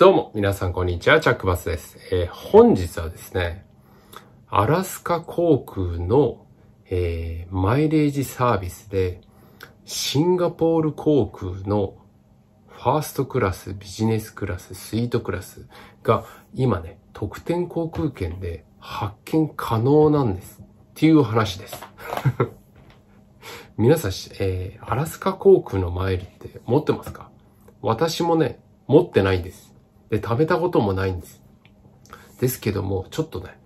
どうも、皆さんこんにちは、チャックバスです。えー、本日はですね、アラスカ航空の、えー、マイレージサービスで、シンガポール航空のファーストクラス、ビジネスクラス、スイートクラスが今ね、特典航空券で発見可能なんです。っていう話です。皆さん、えー、アラスカ航空のマイルって持ってますか私もね、持ってないんです。で、食べたこともないんです。ですけども、ちょっとね、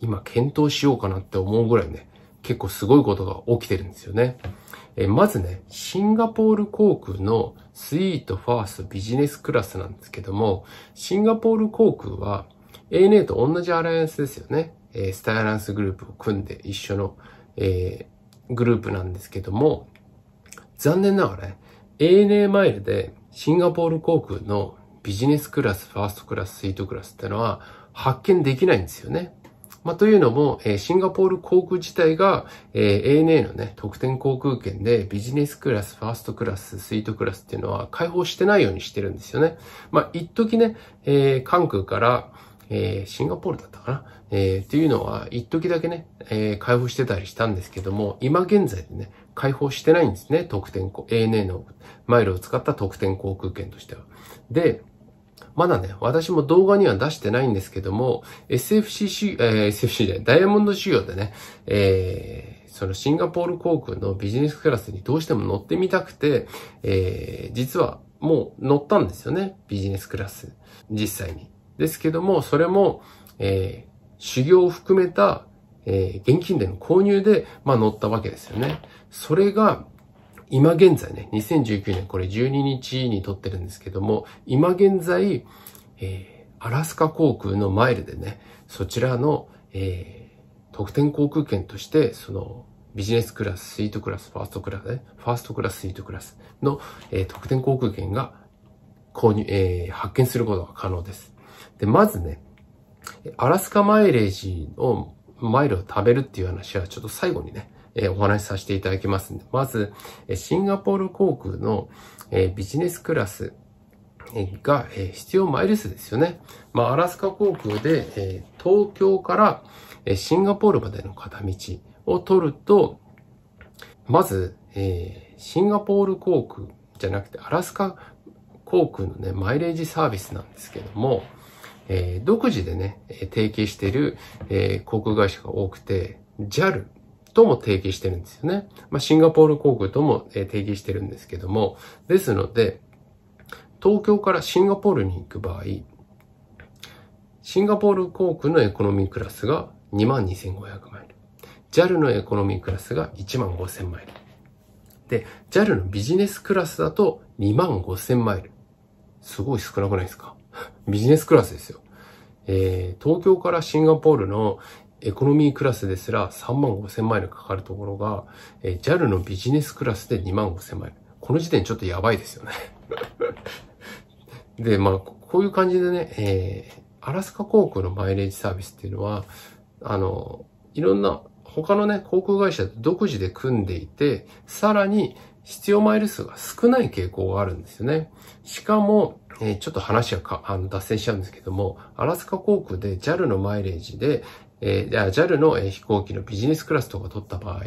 今検討しようかなって思うぐらいね、結構すごいことが起きてるんですよね。えまずね、シンガポール航空のスイートファーストビジネスクラスなんですけども、シンガポール航空は ANA と同じアライアンスですよね。えスタイアランスグループを組んで一緒の、えー、グループなんですけども、残念ながらね、ANA マイルでシンガポール航空のビジネスクラス、ファーストクラス、スイートクラスってのは発見できないんですよね。まあ、というのも、えー、シンガポール航空自体が、えー、ANA のね、特典航空券でビジネスクラス、ファーストクラス、スイートクラスっていうのは開放してないようにしてるんですよね。まあ、一時ね、えー、関空から、えー、シンガポールだったかな、えー、っていうのは、一時だけね、えー、開放してたりしたんですけども、今現在でね、開放してないんですね、特典、ANA のマイルを使った特典航空券としては。で、まだね、私も動画には出してないんですけども、SFC、えー、SFC じゃない、ダイヤモンド仕様でね、えー、そのシンガポール航空のビジネスクラスにどうしても乗ってみたくて、えー、実はもう乗ったんですよね。ビジネスクラス。実際に。ですけども、それも、えー、修行を含めた、えー、現金での購入で、まあ乗ったわけですよね。それが、今現在ね、2019年これ12日に撮ってるんですけども、今現在、えー、アラスカ航空のマイルでね、そちらの、えー、特典航空券として、その、ビジネスクラス、スイートクラス、ファーストクラスね、ファーストクラス、スイートクラスの、えー、特典航空券が購入、えー、発見することが可能です。で、まずね、アラスカマイレージの、マイルを食べるっていう話はちょっと最後にね、えお話しさせていただきます。まず、シンガポール航空の、えビジネスクラスが、え必要マイル数ですよね。まあ、アラスカ航空で、え東京から、えシンガポールまでの片道を取ると、まず、えシンガポール航空じゃなくてアラスカ航空のね、マイレージサービスなんですけども、え独自でね、提携している、え航空会社が多くて、JAL とも提携してるんですよね。まあ、シンガポール航空とも、え提携してるんですけども、ですので、東京からシンガポールに行く場合、シンガポール航空のエコノミークラスが22,500マイル。JAL のエコノミークラスが15,000マイル。で、JAL のビジネスクラスだと25,000マイル。すごい少なくないですか ビジネスクラスですよ。えー、東京からシンガポールの、エコノミークラスですら3万5千マイルかかるところが、えー、JAL のビジネスクラスで2万5千マイル。この時点ちょっとやばいですよね で、まあ、こういう感じでね、えー、アラスカ航空のマイレージサービスっていうのは、あの、いろんな他のね、航空会社独自で組んでいて、さらに必要マイル数が少ない傾向があるんですよね。しかも、えー、ちょっと話がかあの脱線しちゃうんですけども、アラスカ航空で JAL のマイレージで、えー、じゃあ JAL の飛行機のビジネスクラスとか取った場合、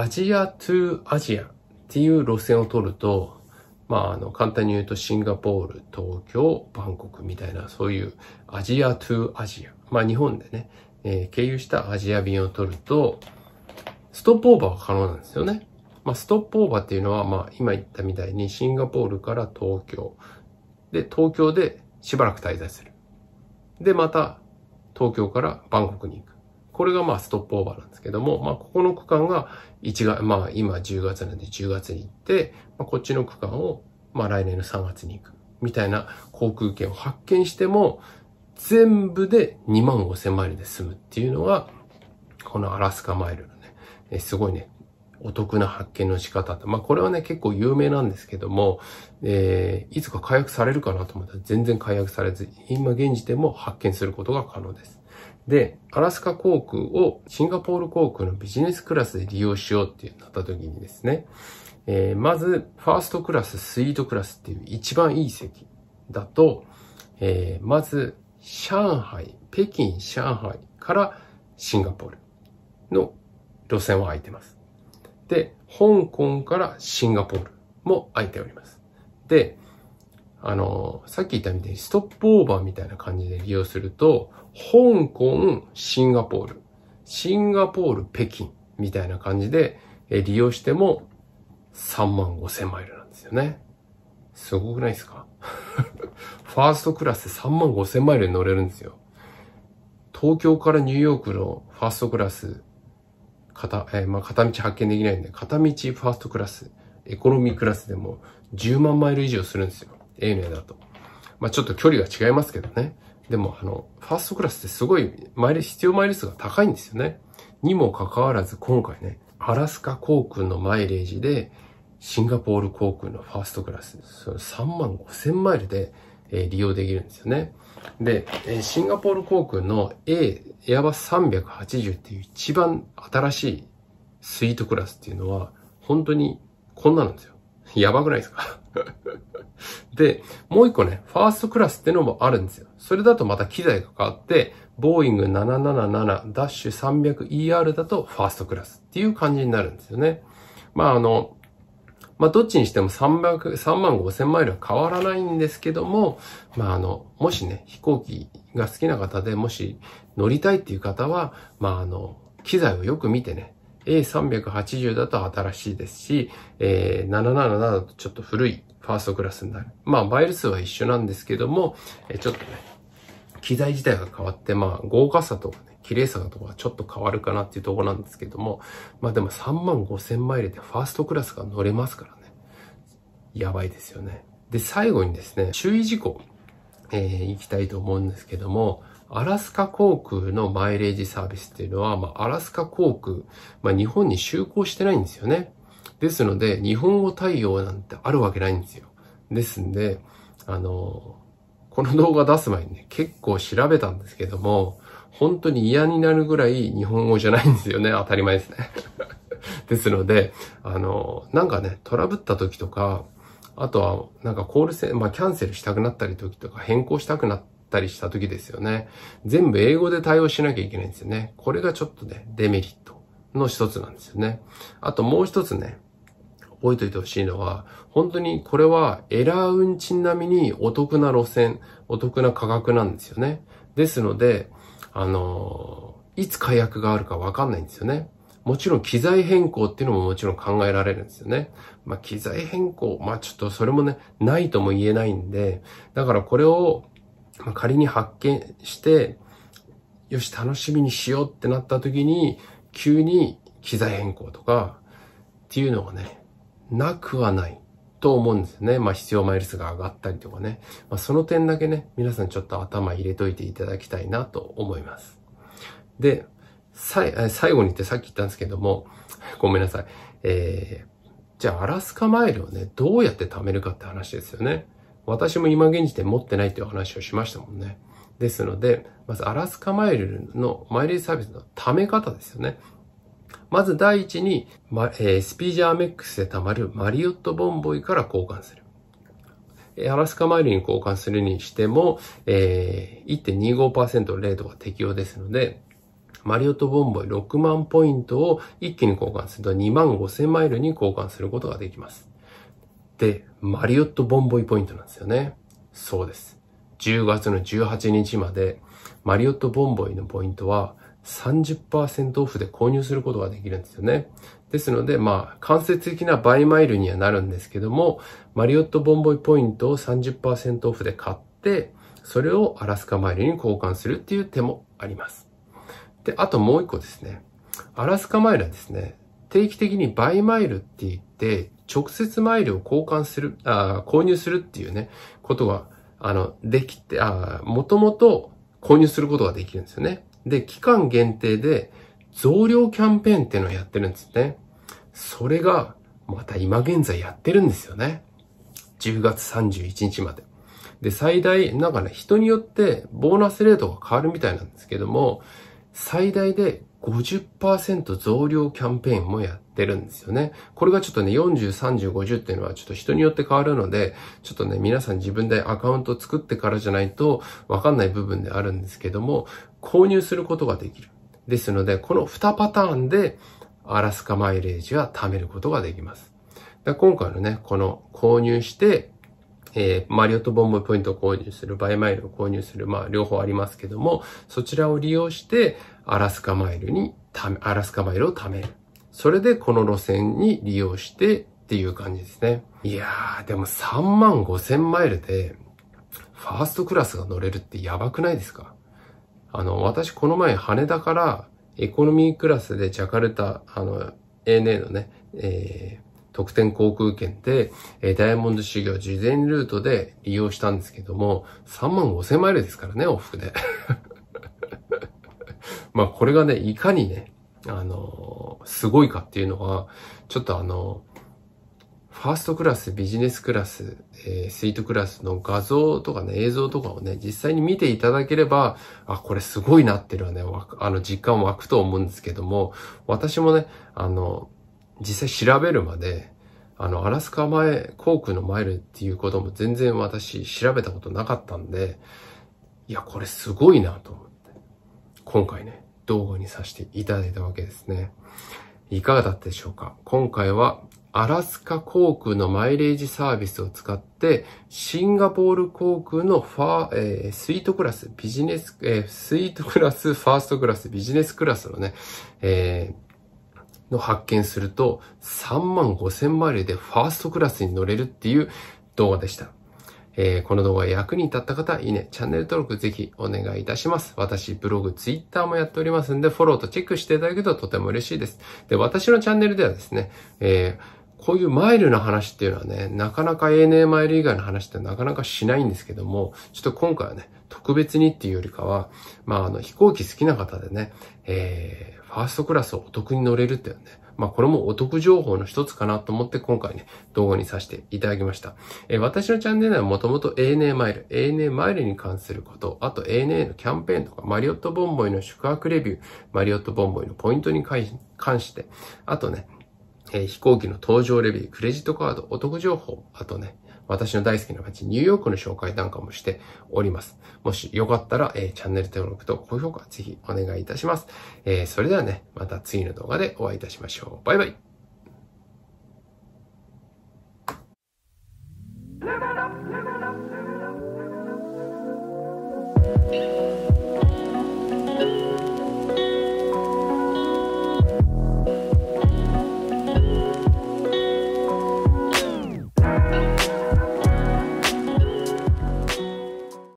アジアトゥアジアっていう路線を取ると、まあ、あの、簡単に言うとシンガポール、東京、バンコクみたいな、そういうアジアトゥアジア。まあ、日本でね、えー、経由したアジア便を取ると、ストップオーバーが可能なんですよね。まあ、ストップオーバーっていうのは、まあ、今言ったみたいにシンガポールから東京。で、東京でしばらく滞在する。で、また東京からバンコクに行く。これがまあストップオーバーなんですけども、まあここの区間が1月、まあ今10月なんで10月に行って、まあ、こっちの区間をまあ来年の3月に行く。みたいな航空券を発見しても、全部で2万5千マイルで済むっていうのが、このアラスカマイルのね、すごいね、お得な発見の仕方って、まあこれはね結構有名なんですけども、えー、いつか解約されるかなと思ったら全然解約されず、今現時点も発見することが可能です。で、アラスカ航空をシンガポール航空のビジネスクラスで利用しようってなった時にですね、えー、まず、ファーストクラス、スイートクラスっていう一番いい席だと、えー、まず、上海、北京、上海からシンガポールの路線は空いてます。で、香港からシンガポールも空いております。で、あの、さっき言ったみたいにストップオーバーみたいな感じで利用すると、香港、シンガポール、シンガポール、北京みたいな感じで利用しても3万5千マイルなんですよね。すごくないですか ファーストクラスで3万5千マイルに乗れるんですよ。東京からニューヨークのファーストクラス片、えー、まあ、片道発見できないんで、片道ファーストクラス、エコノミークラスでも10万マイル以上するんですよ。ANA だと。まあ、ちょっと距離が違いますけどね。でも、あの、ファーストクラスってすごい、マイル、必要マイル数が高いんですよね。にもかかわらず、今回ね、アラスカ航空のマイレージで、シンガポール航空のファーストクラス、そ3万5千マイルで、えー、利用できるんですよね。で、えー、シンガポール航空の A、エアバス380っていう一番新しいスイートクラスっていうのは、本当にこんななんですよ。やばくないですか で、もう一個ね、ファーストクラスってのもあるんですよ。それだとまた機材が変わって、ボーイング 777-300ER だとファーストクラスっていう感じになるんですよね。まああの、まあ、どっちにしても300、3万5千マイルは変わらないんですけども、まあ、あの、もしね、飛行機が好きな方でもし乗りたいっていう方は、まあ、あの、機材をよく見てね、A380 だと新しいですし、えー、777だとちょっと古いファーストクラスになる。まあ、マイル数は一緒なんですけども、えー、ちょっとね、機材自体が変わって、まあ、豪華さとか綺麗さとかちょっと変わるかなっていうとこなんですけども、まあでも3万5千マイルでファーストクラスが乗れますからね。やばいですよね。で、最後にですね、注意事項、えー、行きたいと思うんですけども、アラスカ航空のマイレージサービスっていうのは、まあ、アラスカ航空、まあ、日本に就航してないんですよね。ですので、日本語対応なんてあるわけないんですよ。ですんで、あの、この動画出す前にね、結構調べたんですけども、本当に嫌になるぐらい日本語じゃないんですよね。当たり前ですね ですので、あの、なんかね、トラブった時とか、あとは、なんかコールセン、まあキャンセルしたくなったり時とか、変更したくなったりした時ですよね。全部英語で対応しなきゃいけないんですよね。これがちょっとね、デメリットの一つなんですよね。あともう一つね、覚えておいてほしいのは、本当にこれはエラー運賃並みにお得な路線、お得な価格なんですよね。ですので、あの、いつ解約があるかわかんないんですよね。もちろん機材変更っていうのももちろん考えられるんですよね。まあ、機材変更、まあ、ちょっとそれもね、ないとも言えないんで、だからこれを仮に発見して、よし、楽しみにしようってなった時に、急に機材変更とかっていうのがね、なくはない。と思うんですよね。まあ必要マイル数が上がったりとかね。まあその点だけね、皆さんちょっと頭入れといていただきたいなと思います。で、最後にってさっき言ったんですけども、ごめんなさい。えー、じゃあアラスカマイルをね、どうやって貯めるかって話ですよね。私も今現時点持ってないっていう話をしましたもんね。ですので、まずアラスカマイルのマイレージサービスの貯め方ですよね。まず第一に、まえー、スピジャーメックスで溜まるマリオットボンボイから交換する。アラスカマイルに交換するにしても、えー、1.25%レートが適用ですので、マリオットボンボイ6万ポイントを一気に交換すると2万5000マイルに交換することができます。で、マリオットボンボイポイントなんですよね。そうです。10月の18日まで、マリオットボンボイのポイントは、30%オフで購入することができるんですよね。ですので、まあ、間接的なバイマイルにはなるんですけども、マリオットボンボイポイントを30%オフで買って、それをアラスカマイルに交換するっていう手もあります。で、あともう一個ですね。アラスカマイルはですね、定期的にバイマイルって言って、直接マイルを交換する、あ購入するっていうね、ことが、あの、できて、あもともと購入することができるんですよね。で、期間限定で増量キャンペーンっていうのをやってるんですね。それが、また今現在やってるんですよね。10月31日まで。で、最大、なんかね、人によってボーナスレートが変わるみたいなんですけども、最大で50%増量キャンペーンもやってるんですよね。これがちょっとね、40、30、50っていうのはちょっと人によって変わるので、ちょっとね、皆さん自分でアカウント作ってからじゃないとわかんない部分であるんですけども、購入することができる。ですので、この2パターンでアラスカマイレージは貯めることができます。今回のね、この購入してえー、リオットボンボポイントを購入する、バイマイルを購入する、まあ、両方ありますけども、そちらを利用して、アラスカマイルに、アラスカマイルを貯める。それで、この路線に利用して、っていう感じですね。いやー、でも3万5千マイルで、ファーストクラスが乗れるってやばくないですかあの、私この前羽田からエコノミークラスでジャカルタ、あの、ANA のね、えー、特典航空券で、えー、ダイヤモンド修行事前ルートで利用したんですけども、3万5千マイルですからね、往復で。まあこれがね、いかにね、あのー、すごいかっていうのは、ちょっとあのー、ファーストクラス、ビジネスクラス、えー、スイートクラスの画像とかね、映像とかをね、実際に見ていただければ、あ、これすごいなっていうのはね、あの、実感湧くと思うんですけども、私もね、あの、実際調べるまで、あの、アラスカ前、航空のマイルっていうことも全然私調べたことなかったんで、いや、これすごいなと思って、今回ね、動画にさせていただいたわけですね。いかがだったでしょうか今回は、アラスカ航空のマイレージサービスを使って、シンガポール航空のファー、えー、スイートクラス、ビジネス、えー、スイートクラス、ファーストクラス、ビジネスクラスのね、えーの発見すると3万5千マイルでファーストクラスに乗れるっていう動画でした。えー、この動画役に立った方、いいね、チャンネル登録ぜひお願いいたします。私、ブログ、ツイッターもやっておりますんで、フォローとチェックしていただけるととても嬉しいです。で、私のチャンネルではですね、えー、こういうマイルの話っていうのはね、なかなか ANA マイル以外の話ってなかなかしないんですけども、ちょっと今回はね、特別にっていうよりかは、まあ、あの、飛行機好きな方でね、えー、ファーストクラスをお得に乗れるっていうね、まあこれもお得情報の一つかなと思って今回ね、動画にさせていただきました。えー、私のチャンネルはもともと ANA マイル、ANA マイルに関すること、あと ANA のキャンペーンとか、マリオットボンボイの宿泊レビュー、マリオットボンボイのポイントに関して、あとね、えー、飛行機の搭乗レビュー、クレジットカード、お得情報、あとね、私の大好きな街、ニューヨークの紹介なんかもしております。もしよかったら、えー、チャンネル登録と高評価ぜひお願いいたします。えー、それではね、また次の動画でお会いいたしましょう。バイバイ。